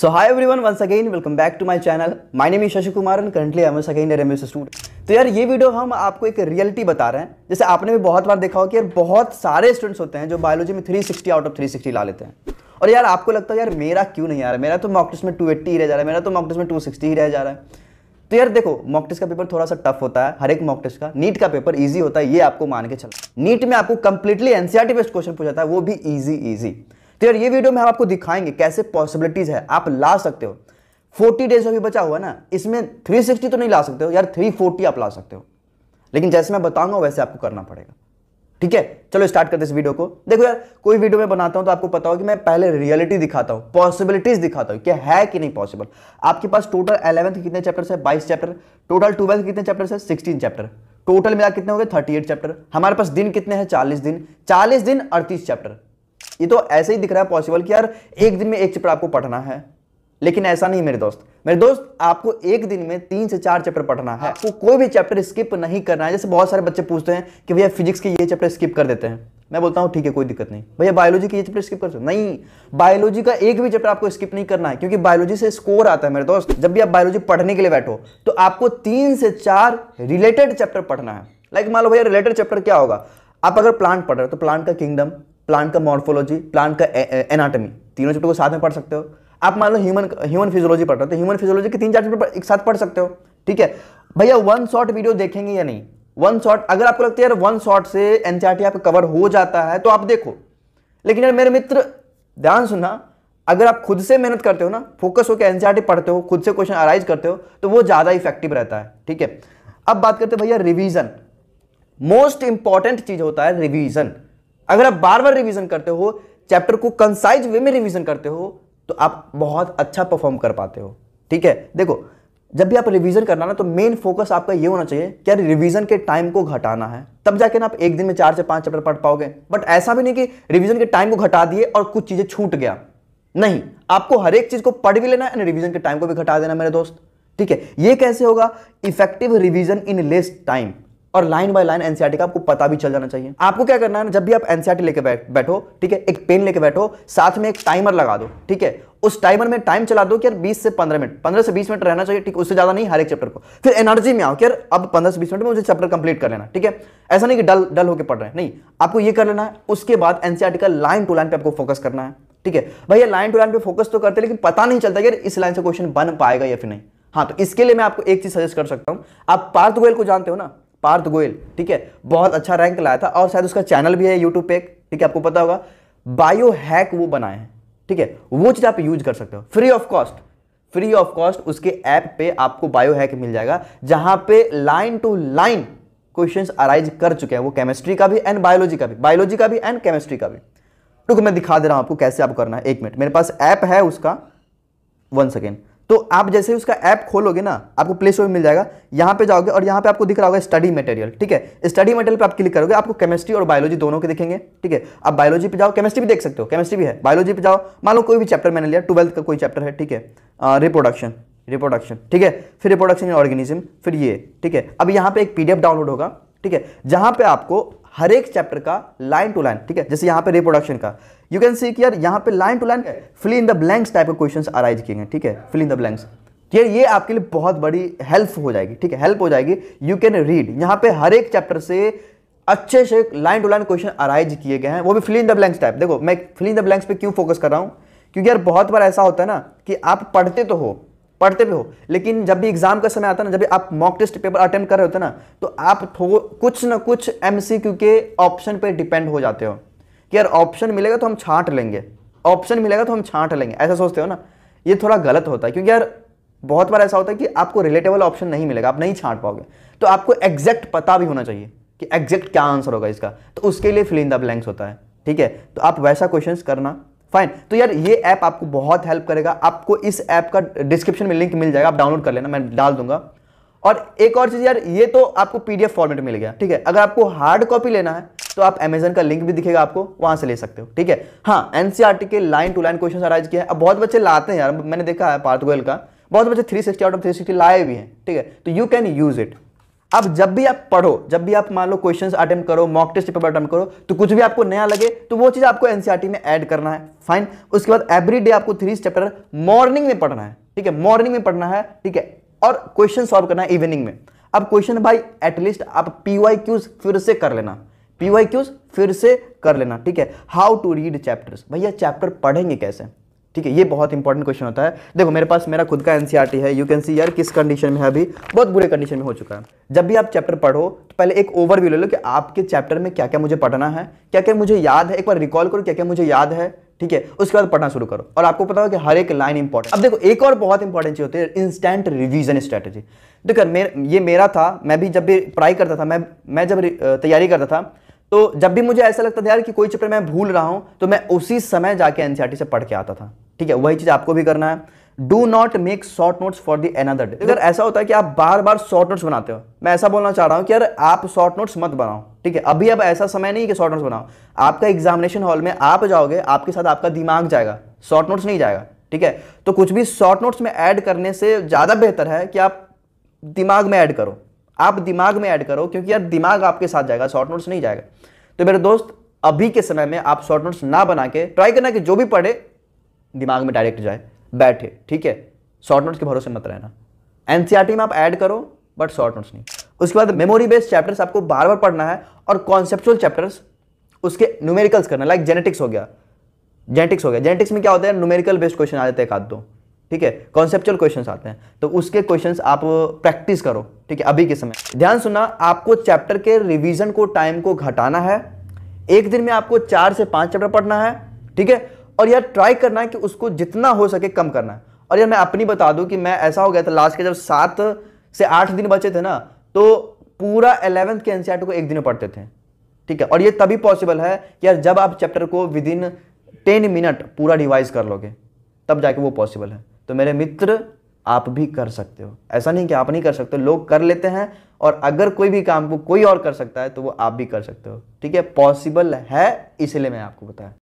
So hi everyone one again welcome back to my channel. My name is Shashi Kumar and currently I am again M S student तो यार ये video हम आपको एक reality बता रहे हैं जैसे आपने भी बहुत बार देखा हो कि यार बहुत सारे स्टूडेंट्स होते हैं जो बायोलॉजी में 360 आउट ऑफ थ्री सिक्सटी ला लेते हैं और यार आपको लगता है यार मेरा क्यों नहीं आ रहा मेरा तो मॉकटिस में में एट्टी ही रह जा रहा है मेरा तो मॉकटिस में टू सिक्सटी ही रह जा रहा है तो यार देखो मॉकटिस का पेपर थोड़ा सा टफ होता है हर एक मॉकटिस का नीट का पेपर ईजी होता है ये आपको मान के चला नीट में आपको कंप्लीटली एनसीआरटी बेस्ट क्वेश्चन पूछा था वो भी ईजी ईजी तो यार ये वीडियो में हम आपको दिखाएंगे कैसे पॉसिबिलिटीज है आप ला सकते हो फोर्टी डेज अभी बचा हुआ ना इसमें थ्री सिक्सटी तो नहीं ला सकते हो यार थ्री फोर्टी आप ला सकते हो लेकिन जैसे मैं बताऊंगा वैसे आपको करना पड़ेगा ठीक है चलो स्टार्ट करते इस वीडियो को देखो यार कोई वीडियो में बनाता हूं तो आपको पता हो कि मैं पहले रियलिटी दिखाता हूं पॉसिबिलिटीज दिखाता हूं कि है कि नहीं पॉसिबल आपके पास टोटल अलेवंथ कितने चैप्टर है बाईस चैप्टर टोटल ट्वेल्थ कितने चैप्टर है सिक्सटीन चैप्टर टोटल मिला कितने हो गए थर्टी एट चैप्टर हमारे पास दिन कितने हैं चालीस दिन चालीस दिन अड़तीस चैप्टर ये तो ऐसे ही दिख रहा है पॉसिबल कि यार एक दिन में एक चैप्टर आपको पढ़ना है लेकिन ऐसा नहीं मेरे दोस्त मेरे दोस्त आपको एक दिन में तीन से चार चैप्टर पढ़ना है आपको कोई भी चैप्टर स्किप नहीं करना है जैसे बहुत सारे बच्चे पूछते हैं कि भैया फिजिक्स के ये चैप्टर स्किप कर देते हैं मैं बोलता हूँ ठीक है कोई दिक्कत नहीं भैया बायोलॉजी के ये चैप्टर स्किप कर सकते नहीं बायोलॉजी का एक भी चैप्टर आपको स्किप नहीं करना है क्योंकि बायोलॉजी से स्कोर आता है मेरे दोस्त जब भी आप बायोलॉजी पढ़ने के लिए बैठो तो आपको तीन से चार रिलेटेड चैप्टर पढ़ना है लाइक मान लो भैया रिलेटेड चैप्टर क्या होगा आप अगर प्लांट पढ़ रहे हो तो प्लांट का किंगडम प्लांट का मॉर्फोलॉजी प्लांट का एनाटमी तीनों चैप्टर को साथ में पढ़ सकते हो आप मान लो ह्यूमन ह्यूमन फिजियोलॉजी पढ़ रहे हो तो ह्यूमन फिजियोलॉजी के तीन चार चैप्टर एक साथ पढ़ सकते हो ठीक है भैया वन शॉर्ट वीडियो देखेंगे या नहीं वन शॉट अगर आपको लगता है यार वन शॉट से एनसीआरटी e आपका कवर हो जाता है तो आप देखो लेकिन यार मेरे मित्र ध्यान सुनना अगर आप खुद से मेहनत करते हो ना फोकस होकर एनसीआरटी e पढ़ते हो खुद से क्वेश्चन अराइज करते हो तो वो ज़्यादा इफेक्टिव रहता है ठीक है अब बात करते हैं भैया रिवीजन मोस्ट इंपॉर्टेंट चीज़ होता है रिवीजन अगर आप बार बार रिवीजन करते हो चैप्टर को कंसाइज वे में रिवीजन करते हो तो आप बहुत अच्छा परफॉर्म कर पाते हो ठीक है देखो जब भी आप रिवीजन करना ना तो मेन फोकस आपका ये होना चाहिए कि यार रिवीजन के टाइम को घटाना है तब जाके ना आप एक दिन में चार से पांच चैप्टर पढ़ पाओगे बट ऐसा भी नहीं कि रिवीजन के टाइम को घटा दिए और कुछ चीजें छूट गया नहीं आपको हर एक चीज को पढ़ भी लेना है रिवीजन के टाइम को भी घटा देना मेरे दोस्त ठीक है ये कैसे होगा effective revision in less time और लाइन बाय लाइन एनसीआरटी का आपको पता भी चल जाना चाहिए आपको क्या करना है जब भी आप एनसीआरटी e लेके बैठो ठीक है एक पेन लेके बैठो साथ में एक टाइमर लगा दो ठीक है उस टाइमर में टाइम चला दो कि यार 20 से 15 मिनट 15 से 20 मिनट रहना चाहिए ठीक उससे ज्यादा नहीं हर एक चैप्टर को फिर एनर्जी में आओ कि यार अब 15 से 20 मिनट में मुझे चैप्टर कंप्लीट कर लेना ठीक है ऐसा नहीं कि डल डल होकर पढ़ रहे हैं नहीं आपको ये कर लेना है उसके बाद एनसीआरटी e का लाइन टू लाइन पर आपको फोकस करना है ठीक है भैया लाइन टू लाइन पे फोकस तो करते लेकिन पता नहीं चलता यार इस लाइन से क्वेश्चन बन पाएगा या फिर नहीं हाँ तो इसके लिए मैं आपको एक चीज सजेस्ट कर सकता हूँ आप पार्थ गोयल को जानते हो ना पार्थ गोयल ठीक है बहुत अच्छा रैंक लाया था और शायद उसका चैनल भी है यूट्यूब पे ठीक है आपको पता होगा बायो हैक वो बनाए हैं ठीक है वो चीज़ आप यूज कर सकते हो free of cost free of cost उसके ऐप पे आपको बायो हैक मिल जाएगा जहां पे line to line questions arise कर चुके हैं वो केमिस्ट्री का भी एंड बायोलॉजी का भी बायोलॉजी का भी एंड केमिस्ट्री का भी रुक मैं दिखा दे रहा हूं आपको कैसे आप करना है एक मिनट मेरे पास ऐप है उसका वन सेकेंड तो आप जैसे उसका ऐप खोलोगे ना आपको प्ले स्टोर मिल जाएगा यहाँ पे जाओगे और यहाँ पे आपको दिख रहा होगा स्टडी मटेरियल ठीक है स्टडी मटेरियल पे आप क्लिक करोगे आपको केमिस्ट्री और बायोलॉजी दोनों के दिखेंगे ठीक है आप बायोलॉजी पे जाओ केमिस्ट्री भी देख सकते हो केमिस्ट्री भी है बायोलॉजी पे जाओ मान लो कोई भी चैप्टर मैंने लिया ट्वेल्थ का कोई चैप्टर है ठीक है रिप्रोडक्शन रिप्रोडक्शन ठीक है फिर रिप्रोडक्शन ऑर्गेनिज्म फिर ये ठीक है अब यहाँ पे एक पीडीएफ डाउनलोड होगा ठीक है जहाँ पे आपको हर एक चैप्टर का लाइन टू लाइन ठीक है जैसे यहाँ पे रिप्रोडक्शन का यू कैन सी कि यार यहाँ पे line to line fill in the blanks type के क्वेश्चन अराइज किए हैं ठीक है फिल इन द ब्लैंक्स ये ये आपके लिए बहुत बड़ी हेल्प हो जाएगी ठीक है हेल्प हो जाएगी यू कैन रीड यहाँ पे हर एक चैप्टर से अच्छे से line to line question arise किए गए हैं वो भी fill in the blanks type देखो मैं फिल इन द ब्लैंक्स पे क्यों फोकस कर रहा हूँ क्योंकि यार बहुत बार ऐसा होता है ना कि आप पढ़ते तो हो पढ़ते भी हो लेकिन जब भी एग्जाम का समय आता है ना जब भी आप मॉक टेस्ट पेपर अटेम्प्ट कर रहे होते ना तो आप कुछ ना कुछ एम के ऑप्शन पर डिपेंड हो जाते हो कि यार ऑप्शन मिलेगा तो हम छांट लेंगे ऑप्शन मिलेगा तो हम छांट लेंगे ऐसा सोचते हो ना ये थोड़ा गलत होता है क्योंकि यार बहुत बार ऐसा होता है कि आपको रिलेटेबल ऑप्शन नहीं मिलेगा आप नहीं छांट पाओगे तो आपको एग्जैक्ट पता भी होना चाहिए कि एग्जैक्ट क्या आंसर होगा इसका तो उसके लिए फिल इन द ब्लैंक्स होता है ठीक है तो आप वैसा क्वेश्चन करना फाइन तो यार ये ऐप आपको बहुत हेल्प करेगा आपको इस ऐप का डिस्क्रिप्शन में लिंक मिल जाएगा आप डाउनलोड कर लेना मैं डाल दूंगा और एक और चीज़ यार ये तो आपको पीडीएफ फॉर्मेट मिल गया ठीक है अगर आपको हार्ड कॉपी लेना है तो आप अमेजन का लिंक भी दिखेगा आपको वहां से ले सकते हो ठीक है हाँ एनसीआरटी e के line to line question arise किया है अब बहुत बच्चे लाते हैं यार मैंने देखा है पार्थ गोयल का बहुत बच्चे 360 आउट ऑफ 360 लाए भी हैं ठीक है तो यू कैन यूज इट अब जब भी आप पढ़ो जब भी आप मान लो क्वेश्चन अटेम्प करो मॉक टेस्ट पेपर अटेम्प करो तो कुछ भी आपको नया लगे तो वो चीज़ आपको एनसीआरटी e में ऐड करना है फाइन उसके बाद एवरी डे आपको थ्री चैप्टर मॉर्निंग में पढ़ना है ठीक है मॉर्निंग में पढ़ना है ठीक है और क्वेश्चन सॉल्व करना है इवनिंग में अब क्वेश्चन भाई एटलीस्ट आप पी क्यूज फिर से कर लेना पी क्यूज फिर से कर लेना ठीक है हाउ टू रीड चैप्टर्स भैया चैप्टर पढ़ेंगे कैसे ठीक है ये बहुत इंपॉर्टेंट क्वेश्चन होता है देखो मेरे पास मेरा खुद का एनसीईआरटी e है यू कैन सी यार किस कंडीशन में है अभी बहुत बुरे कंडीशन में हो चुका है जब भी आप चैप्टर पढ़ो तो पहले एक ओवरव्यू ले लो कि आपके चैप्टर में क्या क्या मुझे पढ़ना है क्या क्या मुझे याद है एक बार रिकॉल करो क्या क्या मुझे याद है ठीक है उसके बाद पढ़ना शुरू करो और आपको पता हो कि हर एक लाइन इंपॉर्टेंट अब देखो एक और बहुत इंपॉर्टेंट चीज होती है इंस्टेंट रिवीजन स्ट्रेटेजी देखो मेर, ये मेरा था मैं भी जब भी पढ़ाई करता था मैं मैं जब तैयारी करता था तो जब भी मुझे ऐसा लगता था यार कि कोई चैप्टर मैं भूल रहा हूं तो मैं उसी समय जाके एनसीआरटी e से पढ़ के आता था ठीक है वही चीज़ आपको भी करना है do not make short notes for the another अगर ऐसा होता है कि आप बार बार शॉर्ट नोट्स बनाते हो मैं ऐसा बोलना चाह रहा हूं कि यार आप शॉर्ट नोट्स मत बनाओ ठीक है अभी अब ऐसा समय नहीं कि शॉर्ट नोट्स बनाओ आपका एग्जामिनेशन हॉल में आप जाओगे आपके साथ आपका दिमाग जाएगा शॉर्ट नोट्स नहीं जाएगा ठीक है तो कुछ भी शॉर्ट नोट्स में ऐड करने से ज़्यादा बेहतर है कि आप दिमाग में ऐड करो आप दिमाग में ऐड करो क्योंकि यार दिमाग आपके साथ जाएगा शॉर्ट नोट्स नहीं जाएगा तो मेरे दोस्त अभी के समय में आप शॉर्ट नोट्स ना बना के ट्राई करना कि जो भी पढ़े दिमाग में डायरेक्ट जाए बैठे ठीक है शॉर्ट नोट्स के भरोसे मत रहना एनसीईआरटी e में आप ऐड करो बट शॉर्ट नोट्स नहीं उसके बाद मेमोरी बेस्ड चैप्टर्स आपको बार बार पढ़ना है और कॉन्सेप्चुअल चैप्टर्स उसके न्यूमेरिकल्स करना लाइक जेनेटिक्स हो गया जेनेटिक्स हो गया जेनेटिक्स में क्या होता है न्यूमेरिकल बेस्ड क्वेश्चन आ जाते हैं एक दो ठीक है कॉन्सेप्चुअल क्वेश्चन आते हैं तो उसके क्वेश्चन आप प्रैक्टिस करो ठीक है अभी के समय ध्यान सुना आपको चैप्टर के रिविजन को टाइम को घटाना है एक दिन में आपको चार से पांच चैप्टर पढ़ना है ठीक है और यार ट्राई करना है कि उसको जितना हो सके कम करना है और यार मैं अपनी बता दूं कि मैं ऐसा हो गया था लास्ट के जब सात से आठ दिन बचे थे ना तो पूरा एलेवेंथ के एनसीआर e को एक दिन पढ़ते थे ठीक है और ये तभी पॉसिबल है कि यार जब आप चैप्टर को विद इन टेन मिनट पूरा रिवाइज कर लोगे तब जाके वो पॉसिबल है तो मेरे मित्र आप भी कर सकते हो ऐसा नहीं कि आप नहीं कर सकते लोग कर लेते हैं और अगर कोई भी काम को कोई और कर सकता है तो वो आप भी कर सकते हो ठीक है पॉसिबल है इसलिए मैं आपको बताया